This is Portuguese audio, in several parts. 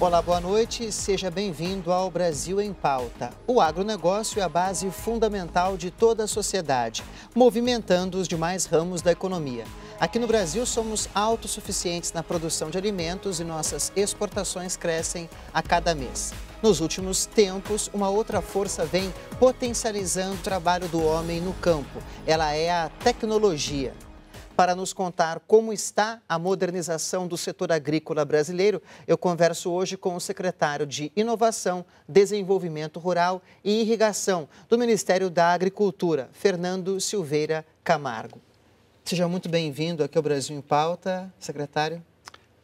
Olá, boa noite. Seja bem-vindo ao Brasil em Pauta. O agronegócio é a base fundamental de toda a sociedade, movimentando os demais ramos da economia. Aqui no Brasil, somos autossuficientes na produção de alimentos e nossas exportações crescem a cada mês. Nos últimos tempos, uma outra força vem potencializando o trabalho do homem no campo. Ela é a tecnologia. Para nos contar como está a modernização do setor agrícola brasileiro, eu converso hoje com o secretário de Inovação, Desenvolvimento Rural e Irrigação do Ministério da Agricultura, Fernando Silveira Camargo. Seja muito bem-vindo aqui ao Brasil em Pauta, secretário.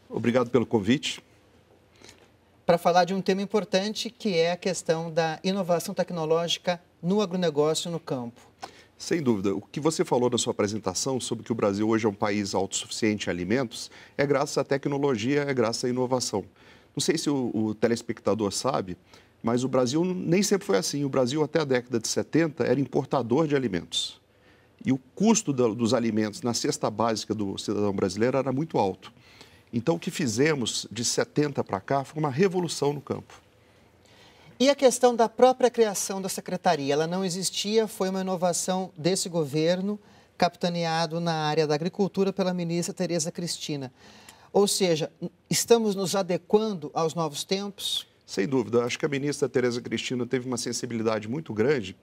Obrigado pelo convite. Para falar de um tema importante que é a questão da inovação tecnológica no agronegócio no campo. Sem dúvida. O que você falou na sua apresentação sobre que o Brasil hoje é um país autossuficiente em alimentos é graças à tecnologia, é graças à inovação. Não sei se o, o telespectador sabe, mas o Brasil nem sempre foi assim. O Brasil, até a década de 70, era importador de alimentos. E o custo da, dos alimentos na cesta básica do cidadão brasileiro era muito alto. Então, o que fizemos de 70 para cá foi uma revolução no campo. E a questão da própria criação da secretaria? Ela não existia, foi uma inovação desse governo, capitaneado na área da agricultura pela ministra Tereza Cristina. Ou seja, estamos nos adequando aos novos tempos? Sem dúvida. Acho que a ministra Tereza Cristina teve uma sensibilidade muito grande,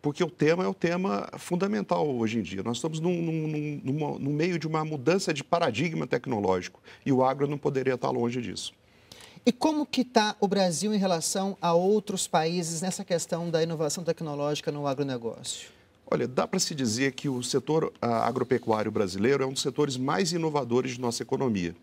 porque o tema é o tema fundamental hoje em dia. Nós estamos num, num, numa, no meio de uma mudança de paradigma tecnológico e o agro não poderia estar longe disso. E como que está o Brasil em relação a outros países nessa questão da inovação tecnológica no agronegócio? Olha, dá para se dizer que o setor ah, agropecuário brasileiro é um dos setores mais inovadores de nossa economia.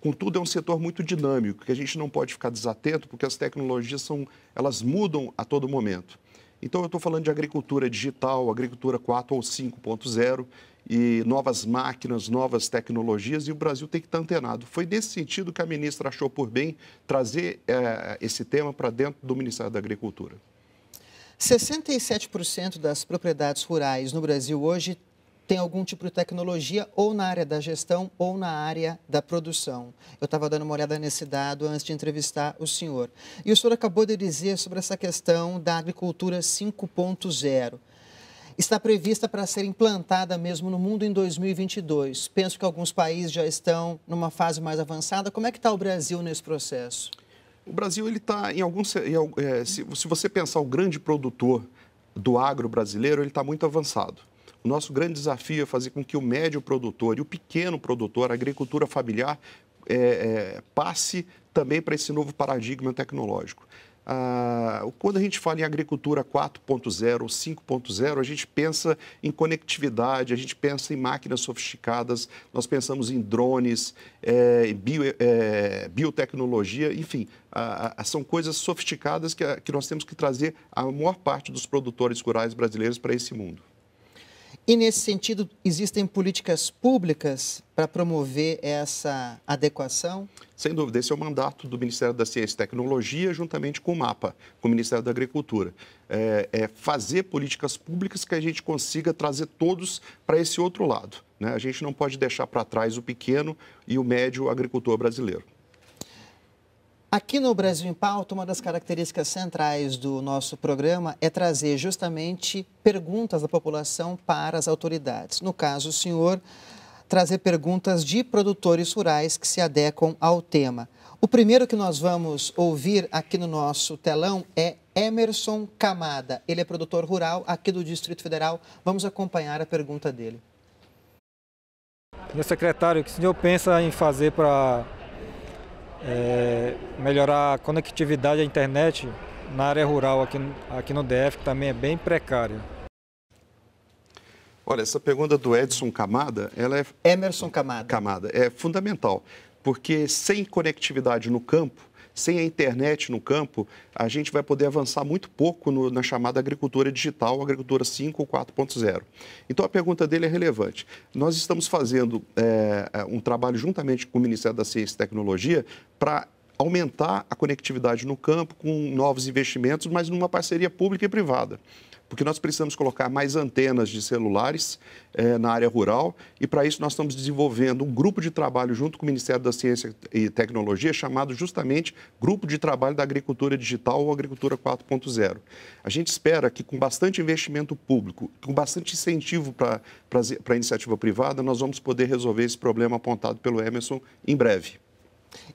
Contudo, é um setor muito dinâmico, que a gente não pode ficar desatento, porque as tecnologias são, elas mudam a todo momento. Então, eu estou falando de agricultura digital, agricultura 4 ou 5.0, e novas máquinas, novas tecnologias, e o Brasil tem que estar antenado. Foi nesse sentido que a ministra achou por bem trazer eh, esse tema para dentro do Ministério da Agricultura. 67% das propriedades rurais no Brasil hoje tem algum tipo de tecnologia ou na área da gestão ou na área da produção. Eu estava dando uma olhada nesse dado antes de entrevistar o senhor. E o senhor acabou de dizer sobre essa questão da agricultura 5.0 está prevista para ser implantada mesmo no mundo em 2022. Penso que alguns países já estão numa fase mais avançada. Como é que está o Brasil nesse processo? O Brasil ele está em alguns é, se você pensar o grande produtor do agro brasileiro ele está muito avançado. O nosso grande desafio é fazer com que o médio produtor e o pequeno produtor, a agricultura familiar, é, é, passe também para esse novo paradigma tecnológico. Ah, quando a gente fala em agricultura 4.0 ou 5.0, a gente pensa em conectividade, a gente pensa em máquinas sofisticadas, nós pensamos em drones, é, bio, é, biotecnologia, enfim, são coisas sofisticadas que, que nós temos que trazer a maior parte dos produtores rurais brasileiros para esse mundo. E, nesse sentido, existem políticas públicas para promover essa adequação? Sem dúvida, esse é o mandato do Ministério da Ciência e Tecnologia, juntamente com o MAPA, com o Ministério da Agricultura. É, é fazer políticas públicas que a gente consiga trazer todos para esse outro lado. Né? A gente não pode deixar para trás o pequeno e o médio agricultor brasileiro. Aqui no Brasil em Pauta, uma das características centrais do nosso programa é trazer justamente perguntas da população para as autoridades. No caso, o senhor trazer perguntas de produtores rurais que se adequam ao tema. O primeiro que nós vamos ouvir aqui no nosso telão é Emerson Camada. Ele é produtor rural aqui do Distrito Federal. Vamos acompanhar a pergunta dele. Meu secretário, o que o senhor pensa em fazer para é, melhorar a conectividade à internet na área rural aqui, aqui no DF, que também é bem precária. Olha, essa pergunta do Edson Camada, ela é... Emerson Camada. Camada, é fundamental, porque sem conectividade no campo, sem a internet no campo, a gente vai poder avançar muito pouco no, na chamada agricultura digital, agricultura 5 4.0. Então a pergunta dele é relevante. Nós estamos fazendo é, é, um trabalho juntamente com o Ministério da Ciência e Tecnologia para aumentar a conectividade no campo com novos investimentos, mas numa parceria pública e privada. Porque nós precisamos colocar mais antenas de celulares eh, na área rural e, para isso, nós estamos desenvolvendo um grupo de trabalho junto com o Ministério da Ciência e Tecnologia, chamado justamente Grupo de Trabalho da Agricultura Digital ou Agricultura 4.0. A gente espera que, com bastante investimento público, com bastante incentivo para a iniciativa privada, nós vamos poder resolver esse problema apontado pelo Emerson em breve.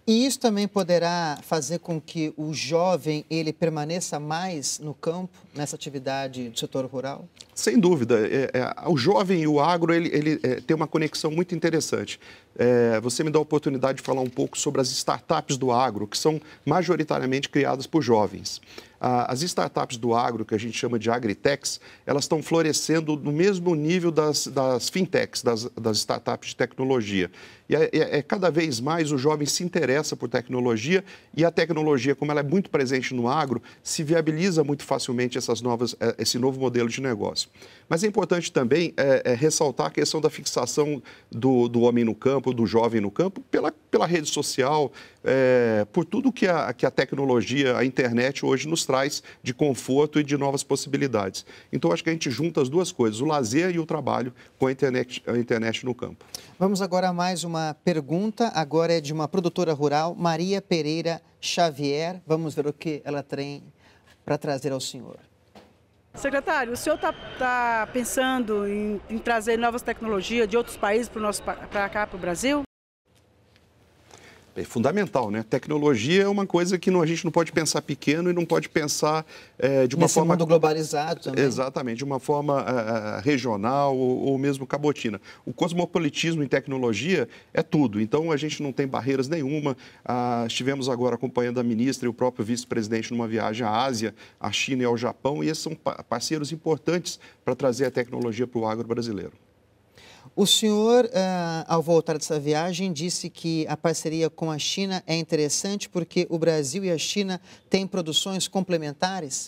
E isso também poderá fazer com que o jovem ele permaneça mais no campo, nessa atividade do setor rural? Sem dúvida. É, é, o jovem e o agro ele, ele é, tem uma conexão muito interessante é, você me dá a oportunidade de falar um pouco sobre as startups do agro, que são majoritariamente criadas por jovens. as startups do agro, que a gente chama de agritechs, elas estão florescendo no mesmo nível das, das fintechs, das, das startups de tecnologia. E é, é, é cada vez mais o jovem se interessa por tecnologia e a tecnologia, como ela é muito presente no agro, se viabiliza muito facilmente essas novas, é, esse novo modelo de negócio. Mas é importante também é, é, ressaltar a questão da fixação do, do homem no campo campo, do jovem no campo, pela, pela rede social, é, por tudo que a, que a tecnologia, a internet hoje nos traz de conforto e de novas possibilidades. Então, acho que a gente junta as duas coisas, o lazer e o trabalho com a internet, a internet no campo. Vamos agora a mais uma pergunta, agora é de uma produtora rural, Maria Pereira Xavier. Vamos ver o que ela tem para trazer ao senhor. Secretário, o senhor está tá pensando em, em, trazer novas tecnologias de outros países para cá, para o Brasil? é fundamental, né? Tecnologia é uma coisa que não, a gente não pode pensar pequeno e não pode pensar é, de uma Nesse forma. mundo globalizado também. Exatamente, de uma forma uh, regional ou, ou, mesmo cabotina. O cosmopolitismo em tecnologia é tudo, então a gente não tem barreiras nenhuma. Uh, estivemos agora acompanhando a ministra e o próprio vice-presidente numa viagem à Ásia, à China e ao Japão, e esses são parceiros importantes para trazer a tecnologia para o agro brasileiro. O senhor, uh, ao voltar dessa viagem, disse que a parceria com a China é interessante porque o Brasil e a China têm produções complementares?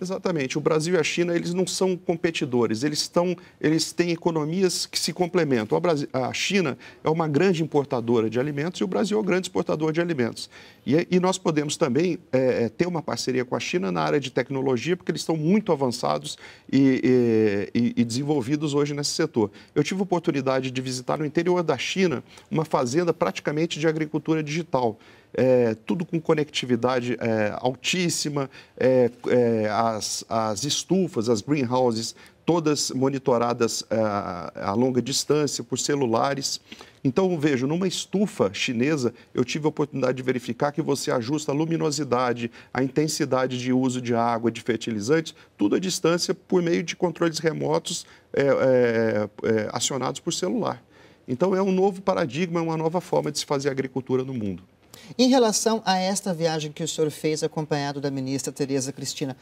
Exatamente. O Brasil e a China, eles não são competidores, eles, estão, eles têm economias que se complementam. A, Brasil, a China é uma grande importadora de alimentos e o Brasil é um grande exportador de alimentos. E, e nós podemos também é, é ter uma parceria com a China na área de tecnologia, porque eles estão muito avançados e, e, e desenvolvidos hoje nesse setor. Eu tive a oportunidade de visitar no interior da China uma fazenda praticamente de agricultura digital é, tudo com conectividade é, altíssima, é, é, as, as estufas, as greenhouses, todas monitoradas à é, a longa distância por celulares. Então, vejo, numa estufa chinesa, eu tive a oportunidade de verificar que você ajusta a luminosidade, a intensidade de uso de água, de fertilizantes, tudo à distância por meio de controles remotos é, é, é, acionados por celular. Então, é um novo paradigma, é uma nova forma de se fazer agricultura no mundo. Em relação a esta viagem que o senhor fez acompanhado da ministra Tereza Cristina,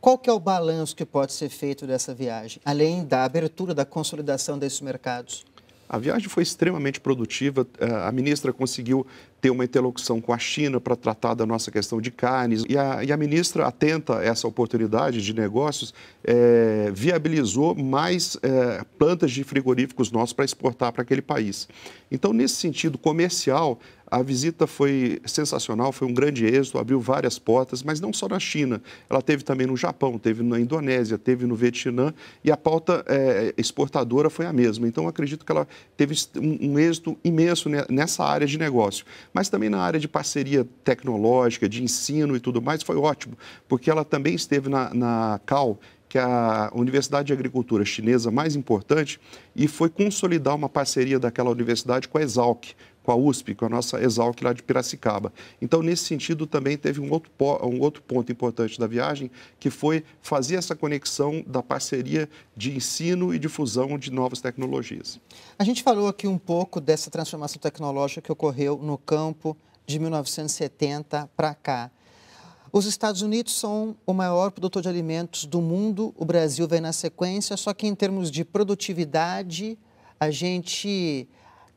qual que é o balanço que pode ser feito dessa viagem, além da abertura, da consolidação desses mercados? A viagem foi extremamente produtiva. Eh, a ministra conseguiu ter uma interlocução com a China para tratar da nossa questão de carnes. E a, e a ministra, atenta a essa oportunidade de negócios, é, viabilizou mais é, plantas de frigoríficos nossos para exportar para aquele país. Então, nesse sentido comercial, a visita foi sensacional, foi um grande êxito, abriu várias portas, mas não só na China. Ela teve também no Japão, teve na Indonésia, teve no Vietnã e a pauta é, exportadora foi a mesma. Então, acredito que ela teve um, um êxito imenso nessa área de negócio. Mas também na área de parceria tecnológica, de ensino e tudo mais, foi ótimo, porque ela também esteve na, na CAL, que é a Universidade de Agricultura chinesa mais importante, e foi consolidar uma parceria daquela universidade com a Exalc, com a USP, com a nossa Exalc lá de Piracicaba. Então, nesse sentido, também teve um outro, um outro ponto importante da viagem, que foi fazer essa conexão da parceria de ensino e difusão de novas tecnologias. A gente falou aqui um pouco dessa transformação tecnológica que ocorreu no campo de 1970 para cá. Os Estados Unidos são o maior produtor de alimentos do mundo, o Brasil vem na sequência, só que em termos de produtividade, a gente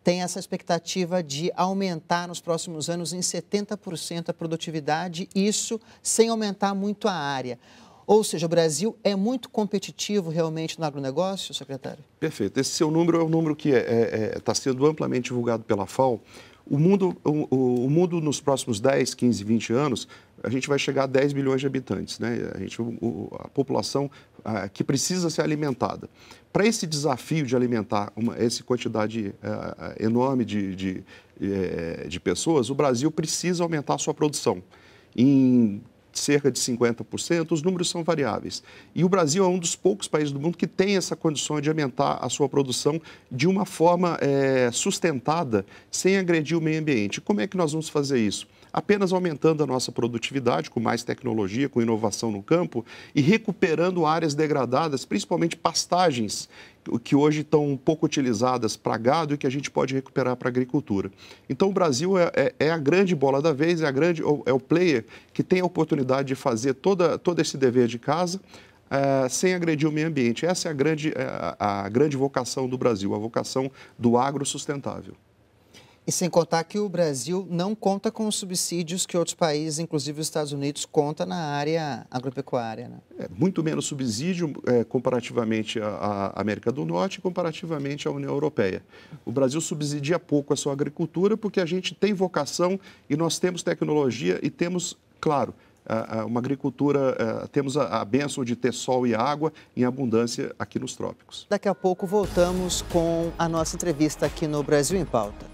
tem essa expectativa de aumentar nos próximos anos em 70% a produtividade, isso sem aumentar muito a área. Ou seja, o Brasil é muito competitivo realmente no agronegócio, secretário? Perfeito. Esse seu número é um número que está é, é, é tá sendo amplamente divulgado pela FAO, o mundo, o, o, mundo nos próximos 10, 15, 20 anos, a gente vai chegar a 10 bilhões de habitantes, né? A, gente, o, a população a, que precisa ser alimentada. Para esse desafio de alimentar uma, essa quantidade a, é, é, enorme de, de, é, de pessoas, o Brasil precisa aumentar a sua produção. Em cerca de 50%, os números são variáveis. E o Brasil é um dos poucos países do mundo que tem essa condição de aumentar a sua produção de uma forma é, sustentada, sem agredir o meio ambiente. Como é que nós vamos fazer isso? Apenas aumentando a nossa produtividade, com mais tecnologia, com inovação no campo e recuperando áreas degradadas, principalmente pastagens, que hoje estão pouco utilizadas para gado e que a gente pode recuperar para agricultura. Então, o Brasil é, é, é, a grande bola da vez, é, a grande, é o player que tem a oportunidade de fazer toda, todo esse dever de casa é, sem agredir o meio ambiente. Essa é a grande, é, a, a grande vocação do Brasil, a vocação do agro sustentável. E sem contar que o Brasil não conta com os subsídios que outros países, inclusive os Estados Unidos, conta na área agropecuária. Né? É, muito menos subsídio é, comparativamente à, América do Norte e comparativamente à União Europeia. O Brasil subsidia pouco a sua agricultura porque a gente tem vocação e nós temos tecnologia e temos, claro, uma agricultura, é, temos a, a benção de ter sol e água em abundância aqui nos trópicos. Daqui a pouco voltamos com a nossa entrevista aqui no Brasil em Pauta.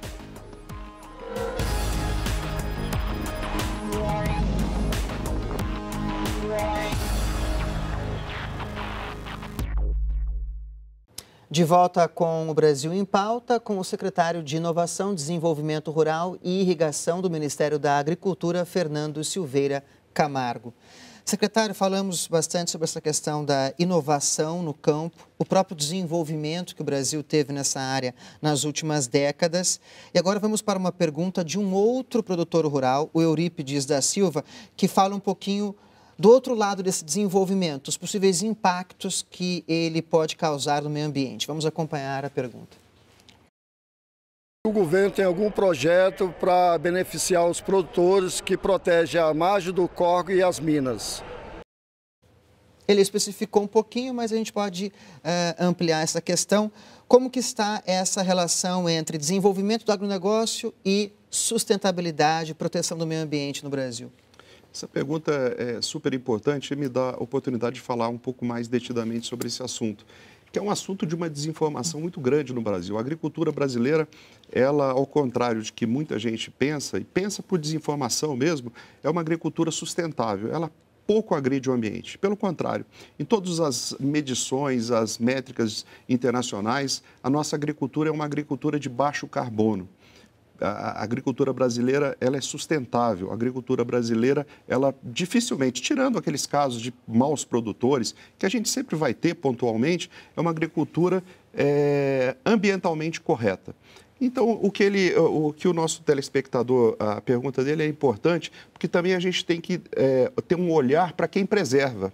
De volta com o Brasil em pauta, com o secretário de Inovação, Desenvolvimento Rural e Irrigação do Ministério da Agricultura, Fernando Silveira Camargo. Secretário, falamos bastante sobre essa questão da inovação no campo, o próprio desenvolvimento que o Brasil teve nessa área nas últimas décadas. E agora vamos para uma pergunta de um outro produtor rural, o Eurípides da Silva, que fala um pouquinho do outro lado desse desenvolvimento, os possíveis impactos que ele pode causar no meio ambiente. Vamos acompanhar a pergunta. O governo tem algum projeto para beneficiar os produtores que protege a margem do corgo e as minas? Ele especificou um pouquinho, mas a gente pode uh, ampliar essa questão. Como que está essa relação entre desenvolvimento do agronegócio e sustentabilidade proteção do meio ambiente no Brasil? Essa pergunta é super importante e me dá a oportunidade de falar um pouco mais detidamente sobre esse assunto, que é um assunto de uma desinformação muito grande no Brasil. A agricultura brasileira, ela, ao contrário de que muita gente pensa, e pensa por desinformação mesmo, é uma agricultura sustentável. Ela pouco agride o ambiente. Pelo contrário, em todas as medições, as métricas internacionais, a nossa agricultura é uma agricultura de baixo carbono a agricultura brasileira ela é sustentável. A agricultura brasileira, ela dificilmente, tirando aqueles casos de maus produtores, que a gente sempre vai ter pontualmente, é uma agricultura é, ambientalmente correta. Então, o que, ele, o que o nosso telespectador, a pergunta dele é importante, porque também a gente tem que é, ter um olhar para quem preserva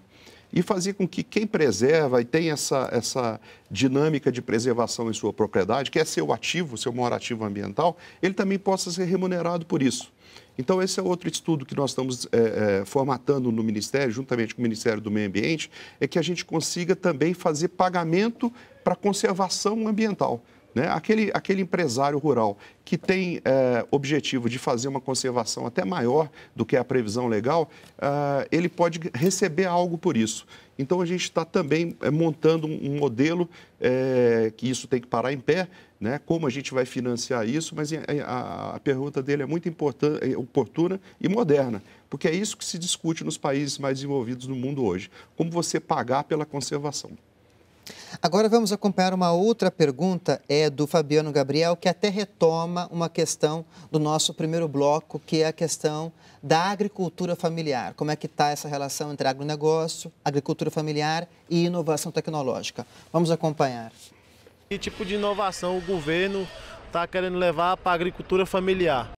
e fazer com que quem preserva e tem essa, essa dinâmica de preservação em sua propriedade, que é seu ativo, seu maior ativo ambiental, ele também possa ser remunerado por isso. Então, esse é outro estudo que nós estamos é, é, formatando no Ministério, juntamente com o Ministério do Meio Ambiente, é que a gente consiga também fazer pagamento para conservação ambiental. Né? Aquele, aquele empresário rural que tem é, objetivo de fazer uma conservação até maior do que a previsão legal, é, ele pode receber algo por isso. Então, a gente está também é, montando um modelo é, que isso tem que parar em pé, né? como a gente vai financiar isso, mas é, é, a, a pergunta dele é muito importante, oportuna e moderna, porque é isso que se discute nos países mais desenvolvidos no mundo hoje, como você pagar pela conservação. Agora vamos acompanhar uma outra pergunta, é do Fabiano Gabriel, que até retoma uma questão do nosso primeiro bloco, que é a questão da agricultura familiar. Como é que está essa relação entre agronegócio, agricultura familiar e inovação tecnológica? Vamos acompanhar. Que tipo de inovação o governo está querendo levar para a agricultura familiar?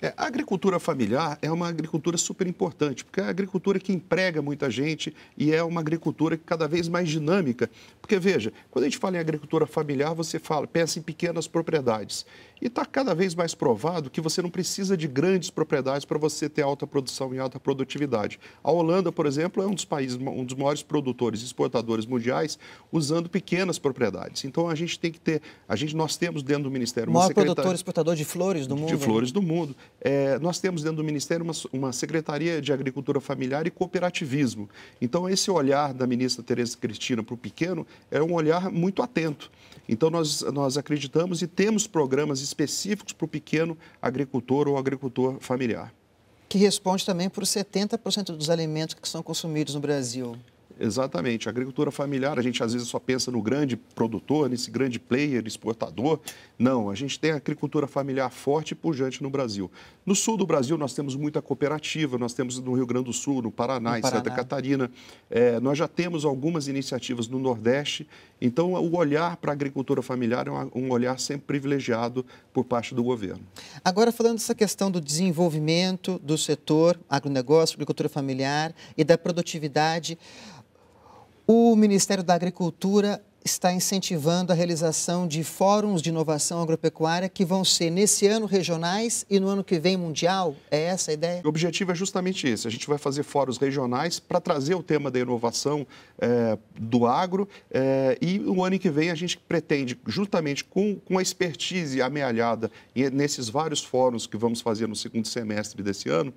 É, a agricultura familiar é uma agricultura super importante, porque é a agricultura que emprega muita gente e é uma agricultura que cada vez mais dinâmica. Porque, veja, quando a gente fala em agricultura familiar, você fala, pensa em pequenas propriedades. E está cada vez mais provado que você não precisa de grandes propriedades para você ter alta produção e alta produtividade. A Holanda, por exemplo, é um dos países, um dos maiores produtores e exportadores mundiais, usando pequenas propriedades. Então a gente tem que ter, a gente, nós temos dentro do Ministério uma secretaria. produtor exportador de flores do mundo. De né? flores do mundo. É, nós temos dentro do Ministério uma, uma Secretaria de Agricultura Familiar e Cooperativismo. Então esse olhar da ministra Tereza Cristina para o pequeno é um olhar muito atento. Então nós, nós acreditamos e temos programas específicos para o pequeno agricultor ou agricultor familiar. Que responde também por 70% dos alimentos que são consumidos no Brasil. Exatamente. A agricultura familiar, a gente às vezes só pensa no grande produtor, nesse grande player, exportador. Não, a gente tem a agricultura familiar forte e pujante no Brasil. No sul do Brasil, nós temos muita cooperativa, nós temos no Rio Grande do Sul, no Paraná, no em Santa Catarina. É, nós já temos algumas iniciativas no Nordeste. Então, o olhar para a agricultura familiar é um olhar sempre privilegiado por parte do governo. Agora, falando dessa questão do desenvolvimento do setor agronegócio, agricultura familiar e da produtividade, o Ministério da Agricultura está incentivando a realização de fóruns de inovação agropecuária que vão ser nesse ano regionais e no ano que vem mundial? É essa a ideia? O objetivo é justamente esse. A gente vai fazer fóruns regionais para trazer o tema da inovação é, do agro é, e o ano que vem a gente pretende, juntamente com, com a expertise amealhada nesses vários fóruns que vamos fazer no segundo semestre desse ano,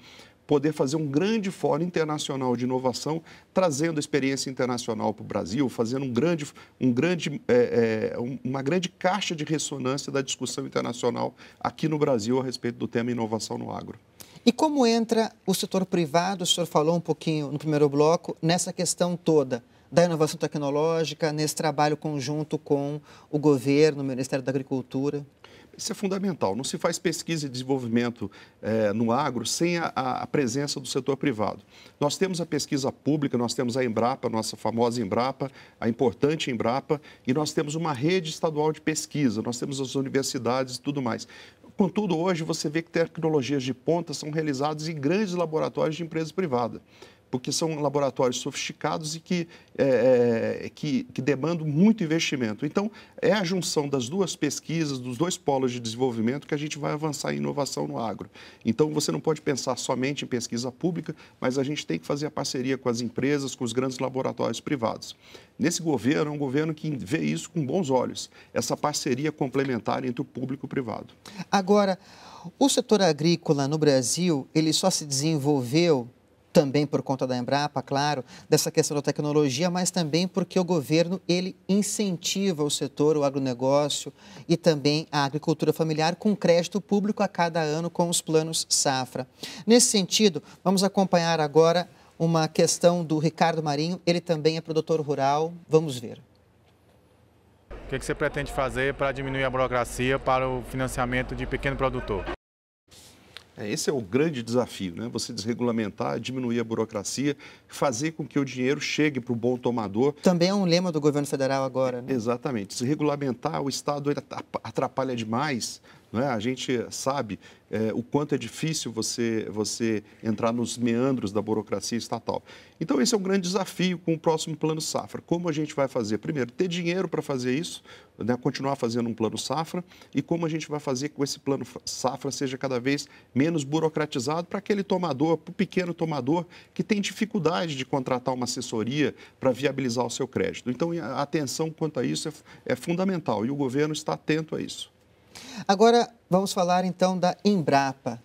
poder fazer um grande fórum internacional de inovação, trazendo experiência internacional para o Brasil, fazendo um grande, um grande, é, é, uma grande caixa de ressonância da discussão internacional aqui no Brasil a respeito do tema inovação no agro. E como entra o setor privado? O senhor falou um pouquinho no primeiro bloco nessa questão toda da inovação tecnológica, nesse trabalho conjunto com o governo, o Ministério da Agricultura. Isso é fundamental. Não se faz pesquisa e desenvolvimento é, no agro sem a, a, presença do setor privado. Nós temos a pesquisa pública, nós temos a Embrapa, nossa famosa Embrapa, a importante Embrapa, e nós temos uma rede estadual de pesquisa, nós temos as universidades e tudo mais. Contudo, hoje você vê que tecnologias de ponta são realizadas em grandes laboratórios de empresa privada porque são laboratórios sofisticados e que, é, é, que, que, demandam muito investimento. Então, é a junção das duas pesquisas, dos dois polos de desenvolvimento, que a gente vai avançar em inovação no agro. Então, você não pode pensar somente em pesquisa pública, mas a gente tem que fazer a parceria com as empresas, com os grandes laboratórios privados. Nesse governo, é um governo que vê isso com bons olhos, essa parceria complementar entre o público e o privado. Agora, o setor agrícola no Brasil, ele só se desenvolveu também por conta da Embrapa, claro, dessa questão da tecnologia, mas também porque o governo ele incentiva o setor, o agronegócio e também a agricultura familiar com crédito público a cada ano com os planos safra. Nesse sentido, vamos acompanhar agora uma questão do Ricardo Marinho, ele também é produtor rural, vamos ver. O que é você pretende fazer para diminuir a burocracia para o financiamento de pequeno produtor? É, esse é o grande desafio, né? Você desregulamentar, diminuir a burocracia, fazer com que o dinheiro chegue para o bom tomador. Também é um lema do governo federal agora, né? Exatamente. Desregulamentar, o Estado atrapalha demais, né? A gente sabe é, o quanto é difícil você, você entrar nos meandros da burocracia estatal. Então, esse é um grande desafio com o próximo plano safra. Como a gente vai fazer? Primeiro, ter dinheiro para fazer isso, né? continuar fazendo um plano safra, e como a gente vai fazer com esse plano safra seja cada vez menos burocratizado para aquele tomador, para o pequeno tomador que tem dificuldade de contratar uma assessoria para viabilizar o seu crédito. Então, a atenção quanto a isso é, é fundamental e o governo está atento a isso. Agora, vamos falar então da Embrapa.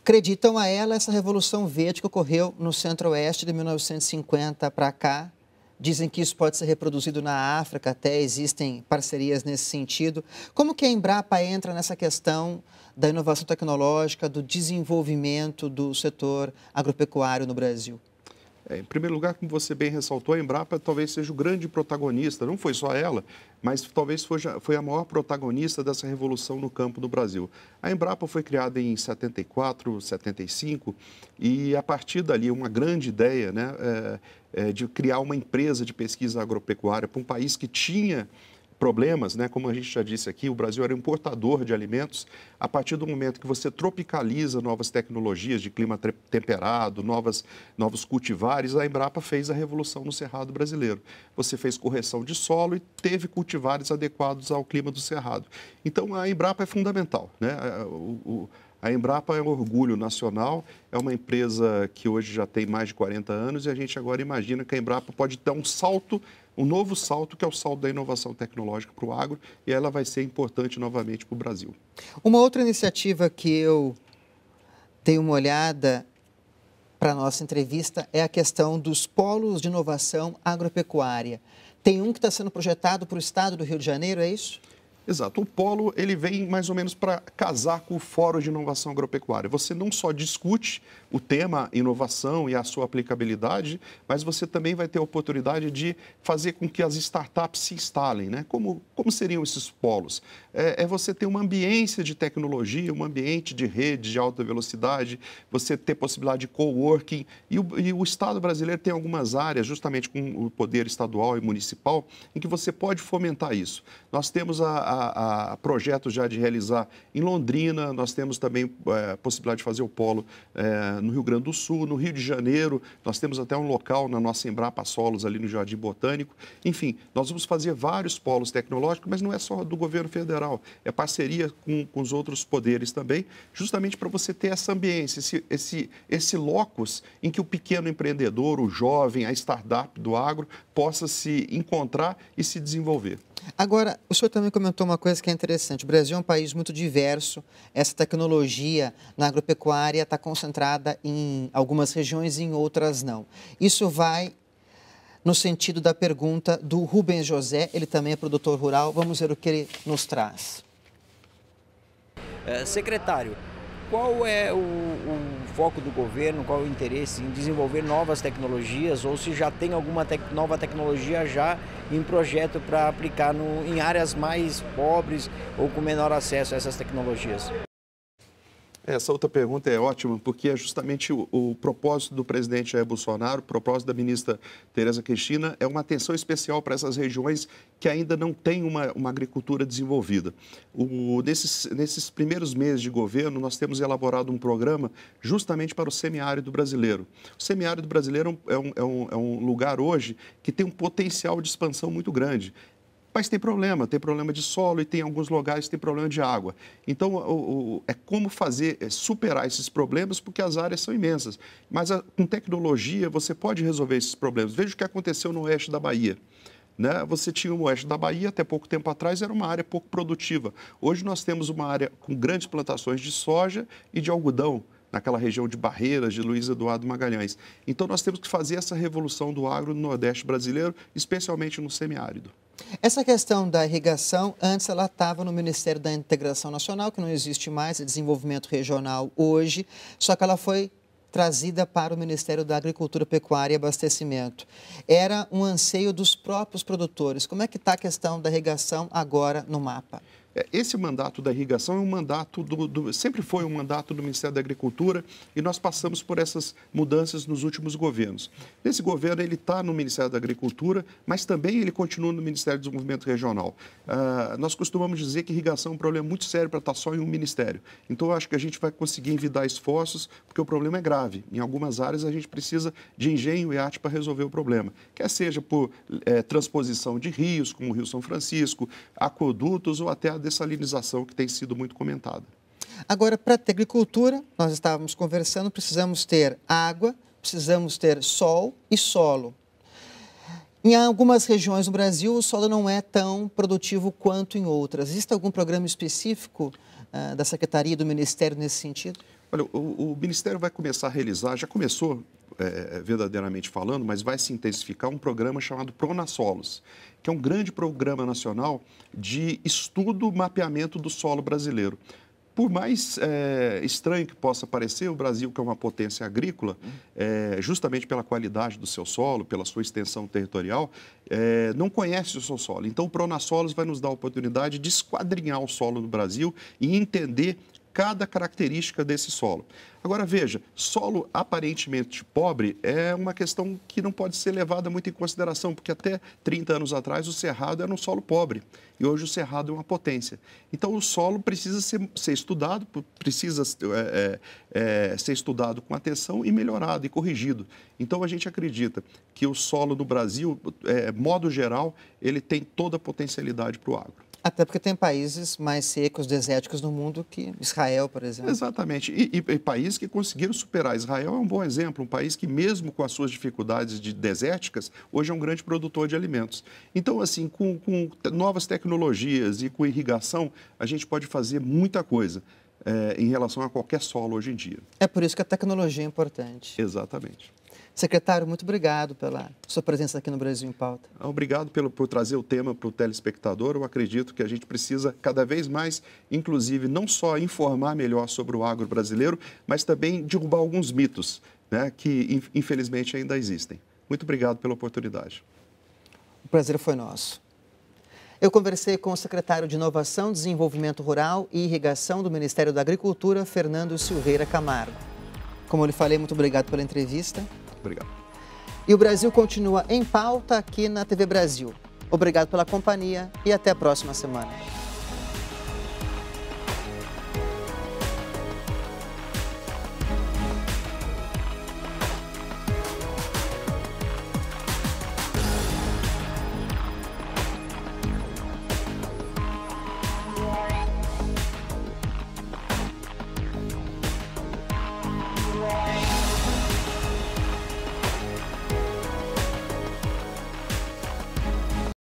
Acreditam a ela essa revolução verde que ocorreu no centro-oeste de 1950 para cá, Dizem que isso pode ser reproduzido na África, até existem parcerias nesse sentido. Como que a Embrapa entra nessa questão da inovação tecnológica, do desenvolvimento do setor agropecuário no Brasil? É, em primeiro lugar, como você bem ressaltou, a Embrapa talvez seja o grande protagonista, não foi só ela, mas talvez foi a maior protagonista dessa revolução no campo do Brasil. A Embrapa foi criada em 74, 75 e a partir dali uma grande ideia né, é, é, de criar uma empresa de pesquisa agropecuária para um país que tinha problemas, né? Como a gente já disse aqui, o Brasil era importador de alimentos. A partir do momento que você tropicaliza novas tecnologias de clima temperado, novas, novos cultivares, a Embrapa fez a revolução no cerrado brasileiro. Você fez correção de solo e teve cultivares adequados ao clima do cerrado. Então a Embrapa é fundamental, né? O, o, a Embrapa é um orgulho nacional, é uma empresa que hoje já tem mais de 40 anos e a gente agora imagina que a Embrapa pode dar um salto, um novo salto, que é o salto da inovação tecnológica para o agro, e ela vai ser importante novamente para o Brasil. Uma outra iniciativa que eu dei uma olhada para a nossa entrevista é a questão dos polos de inovação agropecuária. Tem um que está sendo projetado para o estado do Rio de Janeiro, é isso? Exato. O polo ele vem mais ou menos para casar com o Fórum de Inovação Agropecuária. Você não só discute o tema inovação e a sua aplicabilidade, mas você também vai ter a oportunidade de fazer com que as startups se instalem. Né? Como, como seriam esses polos? É, é você ter uma ambiência de tecnologia, um ambiente de rede de alta velocidade, você ter possibilidade de coworking. E o, e o Estado brasileiro tem algumas áreas, justamente com o poder estadual e municipal, em que você pode fomentar isso. Nós temos a, a a, projetos já de realizar em Londrina, nós temos também é, possibilidade de fazer o polo é, no Rio Grande do Sul, no Rio de Janeiro, nós temos até um local na nossa Embrapa Solos, ali no Jardim Botânico. Enfim, nós vamos fazer vários polos tecnológicos, mas não é só do governo federal, é parceria com, com os outros poderes também, justamente para você ter essa ambiência, esse, esse, esse locus em que o pequeno empreendedor, o jovem, a startup do agro possa se encontrar e se desenvolver. Agora, o senhor também comentou uma coisa que é interessante. O Brasil é um país muito diverso. Essa tecnologia na agropecuária está concentrada em algumas regiões e em outras não. Isso vai no sentido da pergunta do Rubens José, ele também é produtor rural. Vamos ver o que ele nos traz. É, secretário, qual é o, o, foco do governo, qual é o interesse em desenvolver novas tecnologias ou se já tem alguma tec nova tecnologia já em projeto para aplicar no, em áreas mais pobres ou com menor acesso a essas tecnologias? Essa outra pergunta é ótima, porque é justamente o, o, propósito do presidente Jair Bolsonaro, o propósito da ministra Tereza Cristina, é uma atenção especial para essas regiões que ainda não têm uma, uma agricultura desenvolvida. O, nesses, nesses primeiros meses de governo, nós temos elaborado um programa justamente para o semiárido brasileiro. O semiárido brasileiro é um, é um, é um lugar hoje que tem um potencial de expansão muito grande. Mas tem problema, tem problema de solo e tem alguns lugares tem problema de água. Então, o, o, é como fazer, é superar esses problemas, porque as áreas são imensas. Mas a, ah, com tecnologia, você pode resolver esses problemas. Veja o que aconteceu no oeste da Bahia. Né? Você tinha o oeste da Bahia, até pouco tempo atrás, era uma área pouco produtiva. Hoje nós temos uma área com grandes plantações de soja e de algodão naquela região de Barreiras, de Luiz Eduardo Magalhães. Então, nós temos que fazer essa revolução do agro no Nordeste brasileiro, especialmente no semiárido. Essa questão da irrigação, antes ela estava no Ministério da Integração Nacional, que não existe mais, é desenvolvimento regional hoje, só que ela foi trazida para o Ministério da Agricultura, Pecuária e Abastecimento. Era um anseio dos próprios produtores. Como é que está a questão da irrigação agora no mapa? É, esse mandato da irrigação é um mandato do, do, sempre foi um mandato do Ministério da Agricultura e nós passamos por essas mudanças nos últimos governos. Nesse governo ele está no Ministério da Agricultura, mas também ele continua no Ministério do Desenvolvimento Regional. Ah, nós costumamos dizer que irrigação é um problema muito sério para estar tá só em um ministério. Então eu acho que a gente vai conseguir envidar esforços porque o problema é grave. Em algumas áreas a gente precisa de engenho e arte para resolver o problema, quer seja por é, transposição de rios, como o Rio São Francisco, aquodutos ou até a dessalinização que tem sido muito comentada. Agora, para a agricultura, nós estávamos conversando, precisamos ter água, precisamos ter sol e solo. Em algumas regiões do Brasil, o solo não é tão produtivo quanto em outras. Existe algum programa específico uh, da Secretaria do Ministério nesse sentido? Olha, o, o Ministério vai começar a realizar, já começou é, é, verdadeiramente falando, mas vai se intensificar um programa chamado Pronasolos, que é um grande programa nacional de estudo, mapeamento do solo brasileiro. Por mais é, estranho que possa parecer, o Brasil, que é uma potência agrícola, uhum. é, justamente pela qualidade do seu solo, pela sua extensão territorial, é, não conhece o seu solo. Então, o Pronasolos vai nos dar a oportunidade de esquadrinhar o solo do Brasil e entender cada característica desse solo. Agora veja, solo aparentemente pobre é uma questão que não pode ser levada muito em consideração, porque até 30 anos atrás o cerrado era um solo pobre e hoje o cerrado é uma potência. Então o solo precisa ser, ser estudado, precisa é, é, é, ser estudado com atenção e melhorado e corrigido. Então a gente acredita que o solo no Brasil, é, modo geral, ele tem toda a potencialidade para o agro. Até porque tem países mais secos, desérticos no mundo que Israel, por exemplo. Exatamente. E, e, e, países que conseguiram superar. Israel é um bom exemplo, um país que, mesmo com as suas dificuldades de desérticas, hoje é um grande produtor de alimentos. Então, assim, com, com novas tecnologias e com irrigação, a gente pode fazer muita coisa. É, em relação a qualquer solo hoje em dia. É por isso que a tecnologia é importante. Exatamente. Secretário, muito obrigado pela sua presença aqui no Brasil em Pauta. Obrigado pelo, por trazer o tema para o telespectador. Eu acredito que a gente precisa cada vez mais, inclusive, não só informar melhor sobre o agro brasileiro, mas também derrubar alguns mitos né, que, infelizmente, ainda existem. Muito obrigado pela oportunidade. O prazer foi nosso. Eu conversei com o secretário de Inovação, Desenvolvimento Rural e Irrigação do Ministério da Agricultura, Fernando Silveira Camargo. Como eu lhe falei, muito obrigado pela entrevista. Obrigado. E o Brasil continua em pauta aqui na TV Brasil. Obrigado pela companhia e até a próxima semana.